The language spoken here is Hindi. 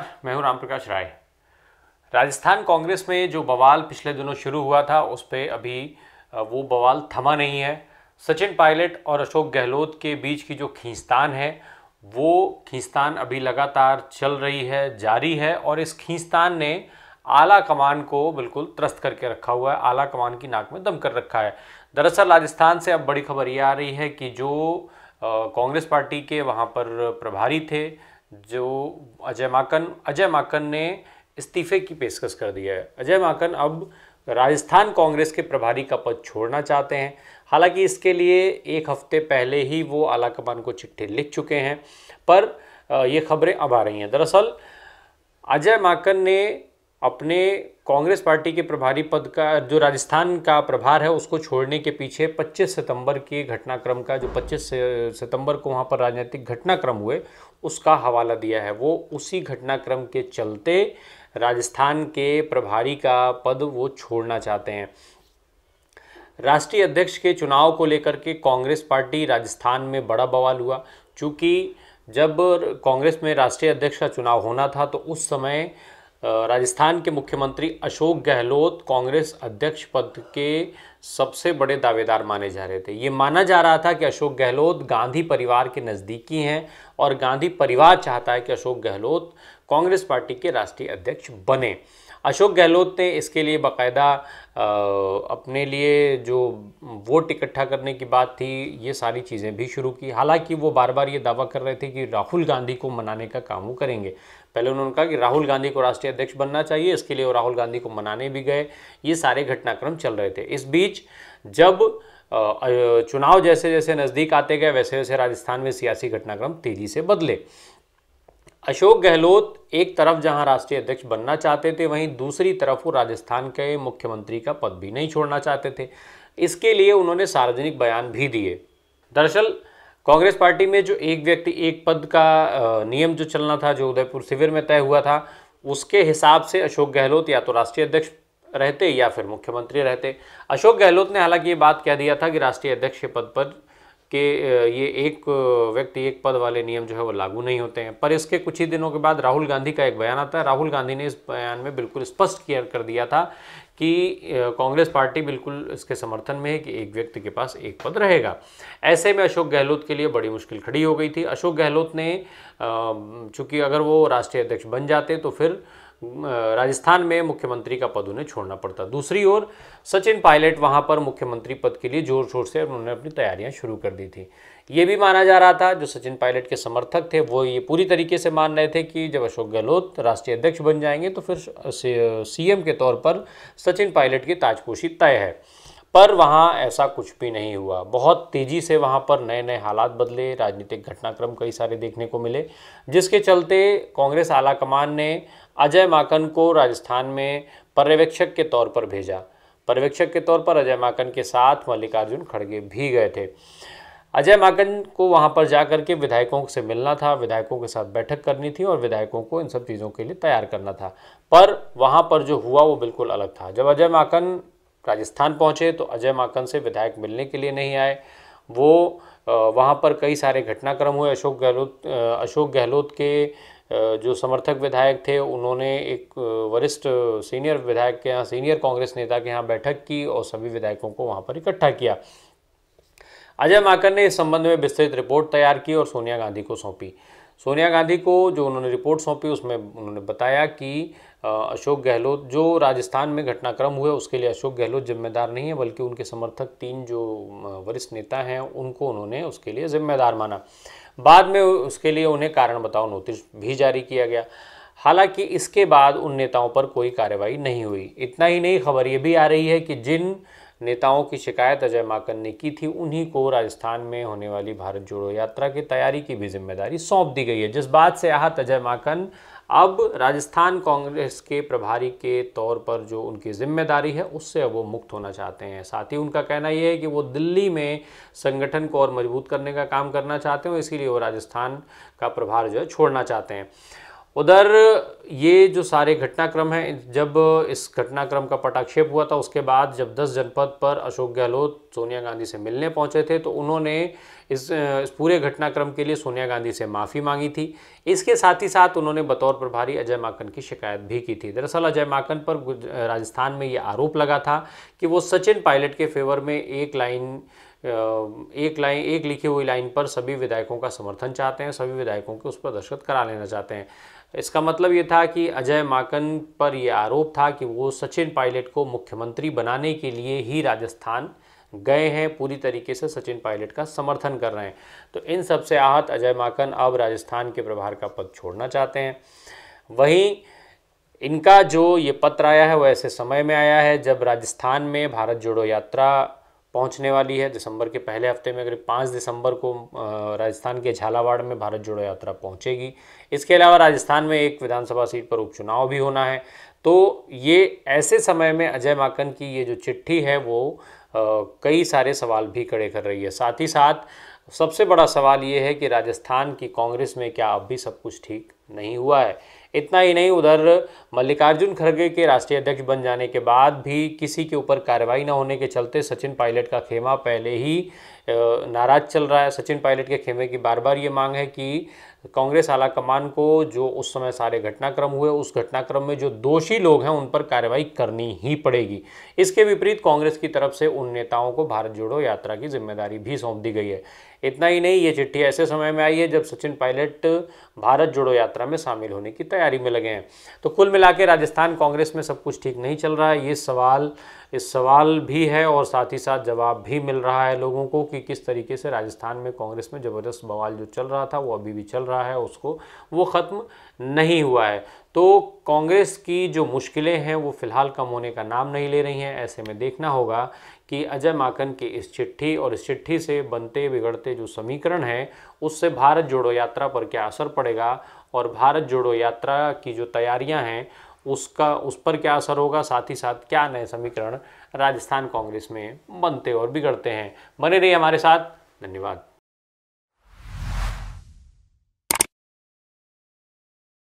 नमस्कार मैं हूं रामप्रकाश राय राजस्थान कांग्रेस में जो बवाल पिछले दिनों शुरू हुआ था उस पर अभी वो बवाल थमा नहीं है सचिन पायलट और अशोक गहलोत के बीच की जो खींचतान है वो खींचतान अभी लगातार चल रही है जारी है और इस खींचतान ने आला कमान को बिल्कुल त्रस्त करके रखा हुआ है आला कमान की नाक में दम कर रखा है दरअसल राजस्थान से अब बड़ी खबर ये आ रही है कि जो कांग्रेस पार्टी के वहाँ पर प्रभारी थे जो अजय माकन अजय माकन ने इस्तीफे की पेशकश कर दी है अजय माकन अब राजस्थान कांग्रेस के प्रभारी का पद छोड़ना चाहते हैं हालांकि इसके लिए एक हफ्ते पहले ही वो आलाकमान को चिट्ठी लिख चुके हैं पर ये खबरें अब आ रही हैं दरअसल अजय माकन ने अपने कांग्रेस पार्टी के प्रभारी पद का जो राजस्थान का प्रभार है उसको छोड़ने के पीछे 25 सितंबर के घटनाक्रम का जो 25 सितंबर को वहाँ पर राजनीतिक घटनाक्रम हुए उसका हवाला दिया है वो उसी घटनाक्रम के चलते राजस्थान के प्रभारी का पद वो छोड़ना चाहते हैं राष्ट्रीय अध्यक्ष के चुनाव को लेकर के कांग्रेस पार्टी राजस्थान में बड़ा बवाल हुआ चूँकि जब कांग्रेस में राष्ट्रीय अध्यक्ष का चुनाव होना था तो उस समय राजस्थान के मुख्यमंत्री अशोक गहलोत कांग्रेस अध्यक्ष पद के सबसे बड़े दावेदार माने जा रहे थे ये माना जा रहा था कि अशोक गहलोत गांधी परिवार के नज़दीकी हैं और गांधी परिवार चाहता है कि अशोक गहलोत कांग्रेस पार्टी के राष्ट्रीय अध्यक्ष बने अशोक गहलोत ने इसके लिए बाकायदा अपने लिए जो वोट इकट्ठा करने की बात थी ये सारी चीज़ें भी शुरू की हालांकि वो बार बार ये दावा कर रहे थे कि राहुल गांधी को मनाने का काम वो करेंगे पहले उन्होंने कहा कि राहुल गांधी को राष्ट्रीय अध्यक्ष बनना चाहिए इसके लिए वो राहुल गांधी को मनाने भी गए ये सारे घटनाक्रम चल रहे थे इस बीच जब चुनाव जैसे जैसे नज़दीक आते गए वैसे वैसे राजस्थान में सियासी घटनाक्रम तेज़ी से बदले अशोक गहलोत एक तरफ जहां राष्ट्रीय अध्यक्ष बनना चाहते थे वहीं दूसरी तरफ वो राजस्थान के मुख्यमंत्री का पद भी नहीं छोड़ना चाहते थे इसके लिए उन्होंने सार्वजनिक बयान भी दिए दरअसल कांग्रेस पार्टी में जो एक व्यक्ति एक पद का नियम जो चलना था जो उदयपुर शिविर में तय हुआ था उसके हिसाब से अशोक गहलोत या तो राष्ट्रीय अध्यक्ष रहते या फिर मुख्यमंत्री रहते अशोक गहलोत ने हालांकि ये बात कह दिया था कि राष्ट्रीय अध्यक्ष के पद पर कि ये एक व्यक्ति एक पद वाले नियम जो है वो लागू नहीं होते हैं पर इसके कुछ ही दिनों के बाद राहुल गांधी का एक बयान आता है राहुल गांधी ने इस बयान में बिल्कुल स्पष्ट किया कर दिया था कि कांग्रेस पार्टी बिल्कुल इसके समर्थन में है कि एक व्यक्ति के पास एक पद रहेगा ऐसे में अशोक गहलोत के लिए बड़ी मुश्किल खड़ी हो गई थी अशोक गहलोत ने चूँकि अगर वो राष्ट्रीय अध्यक्ष बन जाते तो फिर राजस्थान में मुख्यमंत्री का पद उन्हें छोड़ना पड़ता दूसरी ओर सचिन पायलट वहां पर मुख्यमंत्री पद के लिए जोर शोर से उन्होंने अपनी तैयारियां शुरू कर दी थी ये भी माना जा रहा था जो सचिन पायलट के समर्थक थे वो ये पूरी तरीके से मान रहे थे कि जब अशोक गहलोत राष्ट्रीय अध्यक्ष बन जाएंगे तो फिर सीएम के तौर पर सचिन पायलट की ताजपोशी तय है पर वहाँ ऐसा कुछ भी नहीं हुआ बहुत तेज़ी से वहाँ पर नए नए हालात बदले राजनीतिक घटनाक्रम कई सारे देखने को मिले जिसके चलते कांग्रेस आलाकमान ने अजय माकन को राजस्थान में पर्यवेक्षक के तौर पर भेजा पर्यवेक्षक के तौर पर अजय माकन के साथ मल्लिकार्जुन खड़गे भी गए थे अजय माकन को वहाँ पर जा के विधायकों से मिलना था विधायकों के साथ बैठक करनी थी और विधायकों को इन सब चीज़ों के लिए तैयार करना था पर वहाँ पर जो हुआ वो बिल्कुल अलग था जब अजय माकन राजस्थान पहुंचे तो अजय माकन से विधायक मिलने के लिए नहीं आए वो वहाँ पर कई सारे घटनाक्रम हुए अशोक गहलोत अशोक गहलोत के जो समर्थक विधायक थे उन्होंने एक वरिष्ठ सीनियर विधायक के यहाँ सीनियर कांग्रेस नेता के यहाँ बैठक की और सभी विधायकों को वहाँ पर इकट्ठा किया अजय माकन ने इस संबंध में विस्तृत रिपोर्ट तैयार की और सोनिया गांधी को सौंपी सोनिया गांधी को जो उन्होंने रिपोर्ट सौंपी उसमें उन्होंने बताया कि अशोक गहलोत जो राजस्थान में घटनाक्रम हुए उसके लिए अशोक गहलोत जिम्मेदार नहीं है बल्कि उनके समर्थक तीन जो वरिष्ठ नेता हैं उनको उन्होंने उसके लिए जिम्मेदार माना बाद में उसके लिए उन्हें कारण बताओ नोटिस भी जारी किया गया हालांकि इसके बाद उन नेताओं पर कोई कार्रवाई नहीं हुई इतना ही नहीं खबर ये भी आ रही है कि जिन नेताओं की शिकायत अजय माकन ने की थी उन्हीं को राजस्थान में होने वाली भारत जोड़ो यात्रा की तैयारी की भी जिम्मेदारी सौंप दी गई है जिस बात से आहत अजय माकन अब राजस्थान कांग्रेस के प्रभारी के तौर पर जो उनकी जिम्मेदारी है उससे अब वो मुक्त होना चाहते हैं साथ ही उनका कहना यह है कि वो दिल्ली में संगठन को और मजबूत करने का काम करना चाहते हैं इसीलिए वो राजस्थान का प्रभार जो है छोड़ना चाहते हैं उधर ये जो सारे घटनाक्रम हैं जब इस घटनाक्रम का पटाक्षेप हुआ था उसके बाद जब 10 जनपद पर अशोक गहलोत सोनिया गांधी से मिलने पहुंचे थे तो उन्होंने इस, इस पूरे घटनाक्रम के लिए सोनिया गांधी से माफ़ी मांगी थी इसके साथ ही साथ उन्होंने बतौर प्रभारी अजय माकन की शिकायत भी की थी दरअसल अजय माकन पर राजस्थान में ये आरोप लगा था कि वो सचिन पायलट के फेवर में एक लाइन एक लाइन एक लिखी हुई लाइन पर सभी विधायकों का समर्थन चाहते हैं सभी विधायकों के उस पर दस्खत करा लेना चाहते हैं इसका मतलब ये था कि अजय माकन पर यह आरोप था कि वो सचिन पायलट को मुख्यमंत्री बनाने के लिए ही राजस्थान गए हैं पूरी तरीके से सचिन पायलट का समर्थन कर रहे हैं तो इन सबसे आहत अजय माकन अब राजस्थान के प्रभार का पद छोड़ना चाहते हैं वहीं इनका जो ये पत्र आया है वो ऐसे समय में आया है जब राजस्थान में भारत जोड़ो यात्रा पहुंचने वाली है दिसंबर के पहले हफ्ते में करीब पाँच दिसंबर को राजस्थान के झालावाड़ में भारत जोड़ो यात्रा पहुंचेगी इसके अलावा राजस्थान में एक विधानसभा सीट पर उपचुनाव भी होना है तो ये ऐसे समय में अजय माकन की ये जो चिट्ठी है वो कई सारे सवाल भी खड़े कर रही है साथ ही साथ सबसे बड़ा सवाल ये है कि राजस्थान की कांग्रेस में क्या अब भी सब कुछ ठीक नहीं हुआ है इतना ही नहीं उधर मल्लिकार्जुन खड़गे के राष्ट्रीय अध्यक्ष बन जाने के बाद भी किसी के ऊपर कार्रवाई न होने के चलते सचिन पायलट का खेमा पहले ही नाराज चल रहा है सचिन पायलट के खेमे की बार बार ये मांग है कि कांग्रेस आला कमान को जो उस समय सारे घटनाक्रम हुए उस घटनाक्रम में जो दोषी लोग हैं उन पर कार्रवाई करनी ही पड़ेगी इसके विपरीत कांग्रेस की तरफ से उन नेताओं को भारत जोड़ो यात्रा की जिम्मेदारी भी सौंप दी गई है इतना ही नहीं ये चिट्ठी ऐसे समय में आई है जब सचिन पायलट भारत जोड़ो यात्रा में शामिल होने की तैयारी में लगे हैं तो कुल मिला राजस्थान कांग्रेस में सब कुछ ठीक नहीं चल रहा है ये सवाल इस सवाल भी है और साथ ही साथ जवाब भी मिल रहा है लोगों को कि किस तरीके से राजस्थान में कांग्रेस में ज़बरदस्त बवाल जो चल रहा था वो अभी भी चल रहा है उसको वो ख़त्म नहीं हुआ है तो कांग्रेस की जो मुश्किलें हैं वो फ़िलहाल कम होने का नाम नहीं ले रही हैं ऐसे में देखना होगा कि अजय माकन की इस चिट्ठी और इस चिट्ठी से बनते बिगड़ते जो समीकरण हैं उससे भारत जोड़ो यात्रा पर क्या असर पड़ेगा और भारत जोड़ो यात्रा की जो तैयारियां हैं उसका उस पर क्या असर होगा साथ ही साथ क्या नए समीकरण राजस्थान कांग्रेस में बनते और बिगड़ते हैं बने रहिए हमारे साथ धन्यवाद